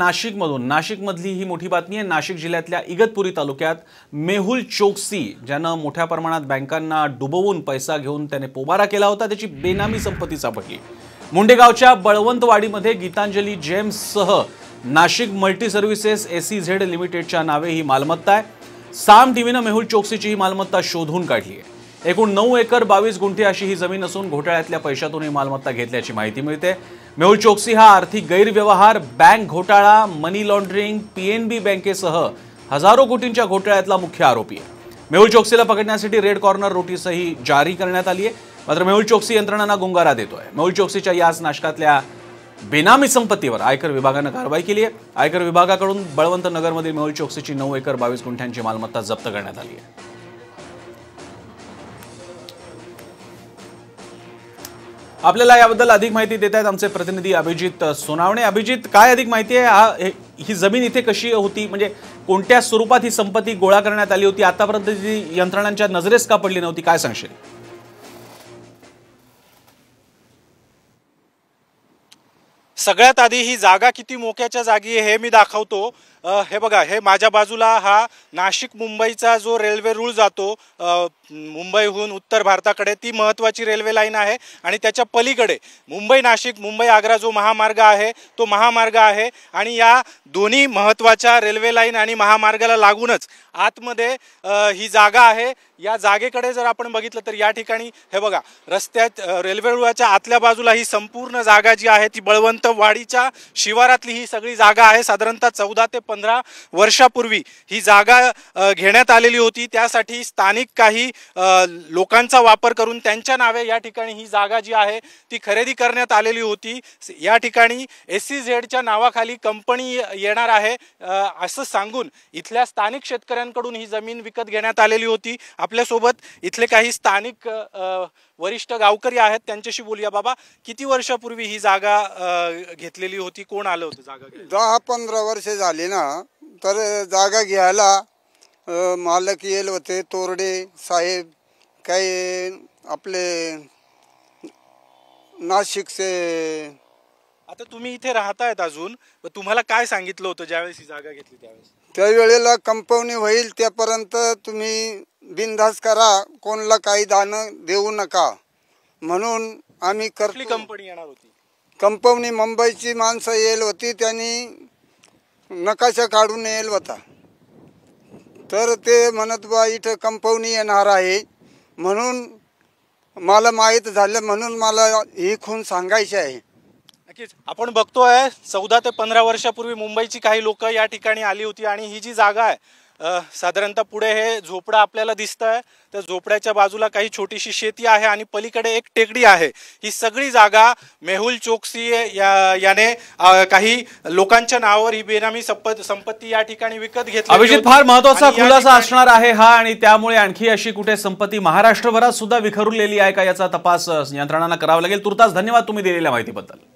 नाशिकमधून नाशिकमधली ही मोठी बातमी आहे नाशिक जिल्ह्यातल्या इगतपुरी तालुक्यात मेहुल चोक्सी ज्यानं मोठ्या प्रमाणात बँकांना डुबवून पैसा घेऊन त्याने पोबारा केला होता त्याची बेनामी संपत्ती सापडली मुंडेगावच्या बळवंतवाडीमध्ये गीतांजली जेम्ससह नाशिक मल्टी सर्व्हिसेस एसी झेड लिमिटेडच्या नावे ही मालमत्ता आहे साम टीव्हीनं मेहुल चोक्सीची ही मालमत्ता शोधून काढली आहे एकूण नऊ एकर बावीस गुंठे अशी ही जमीन असून घोटाळ्यातल्या पैशातून ही मालमत्ता घेतल्याची माहिती मिळते मेहुल चोक्सी हा आर्थिक गैरव्यवहार बँक घोटाळा मनी लॉन्ड्रिंग पीएनबी बँकेसह हजारो कोटींच्या घोटाळ्यातला मुख्य आरोपी आहे मेहुल चोक्सीला पकडण्यासाठी रेड कॉर्नर नोटीसही जारी करण्यात आली आहे मात्र मेहुल चोक्सी यंत्रणांना गुंगारा देतोय मेहुल चोक्सीच्या याच नाशकातल्या बेनामी संपत्तीवर आयकर विभागानं कारवाई केली आहे आयकर विभागाकडून बळवंत नगरमधील मेहुल चोक्सीची नऊ एकर बावीस गुंठ्यांची मालमत्ता जप्त करण्यात आली आहे आपल्याला याबद्दल अधिक माहिती देत आहेत आमचे प्रतिनिधी अभिजित सोनावणे अभिजित काय अधिक माहिती आहे हा ही जमीन इथे कशी होती म्हणजे कोणत्या स्वरूपात ही संपत्ती गोळा करण्यात आली होती आतापर्यंत ती यंत्रणांच्या नजरेस का पडली नव्हती काय सांगशील सगळ्यात आधी ही जागा किती मोक्याच्या जागी आहे हे मी दाखवतो हे बघा हे माझ्या बाजूला हा नाशिक मुंबईचा जो रेल्वे रूळ जातो मुंबईहून उत्तर भारताकडे ती महत्त्वाची रेल्वे लाईन आहे आणि त्याच्या पलीकडे मुंबई नाशिक मुंबई आग्रा जो महामार्ग आहे तो महामार्ग आहे आणि या दोन्ही महत्त्वाच्या रेल्वे लाईन आणि महामार्गाला लागूनच आतमध्ये ही जागा आहे या जागेकडे जर आपण बघितलं तर या ठिकाणी हे बघा रस्त्यात रेल्वे रुळाच्या आतल्या बाजूला ही संपूर्ण जागा जी आहे ती बळवंत वाडीच्या शिवारातली ही सगळी जागा आहे साधारणतः चौदा ते पंधरा वर्षापूर्वी ही जागा घेण्यात आलेली होती त्यासाठी स्थानिक काही लोकांचा वापर करून त्यांच्या नावे या ठिकाणी ही जागा जी आहे ती खरेदी करण्यात आलेली होती या ठिकाणी एस सी झेडच्या नावाखाली कंपनी येणार आहे असं सांगून इथल्या स्थानिक शेतकऱ्यांकडून ही जमीन विकत घेण्यात आलेली होती आपल्यासोबत इथले काही स्थानिक वरिष्ठ गावकरी आहेत त्यांच्याशी बोलूया बाबा किती वर्षापूर्वी ही जागा घेतलेली होती कोण आलं होतं जागा दहा पंधरा वर्ष झाली ना ना तर जागा घ्यायला मालक येल होते तोरडे साहेब काही आपले नाशिकचे आता तुम्ही इथे राहतायत अजून तुम्हाला काय सांगितलं होतं ज्यावेळेस ही जागा घेतली त्यावेळेस त्यावेळेला कंपनी होईल त्यापर्यंत तुम्ही बिनधास करा कोणाला काही दान देऊ नका म्हणून आम्ही कंपनी येणार होती कंपनी मुंबईची माणसं येईल होती त्यांनी नकाशा काढून येईल होता तर ते म्हणत बा इथं कंपवनी येणार आहे म्हणून मला माहीत झालं म्हणून मला ही खून सांगायचे आहे नक्कीच आपण बघतोय चौदा ते पंधरा वर्षापूर्वी मुंबईची काही लोक या ठिकाणी आली होती आणि ही जी जागा आहे साधारणतः पुढे हे झोपडा आपल्याला दिसतं आहे त्या झोपड्याच्या बाजूला काही छोटीशी शेती आहे आणि पलीकडे एक टेकडी आहे ही सगळी जागा मेहुल चोक्सी या याने काही लोकांच्या नावावर ही बेनामी संपत्ती या ठिकाणी विकत घेतली अभिजित फार महत्वाचा खुलासा असणार आहे हा आणि त्यामुळे आणखी अशी कुठे संपत्ती महाराष्ट्रभरात सुद्धा विखरुलेली आहे का याचा तपास यंत्रणांना करावा लागेल तुर्तास धन्यवाद तुम्ही दिलेल्या माहितीबद्दल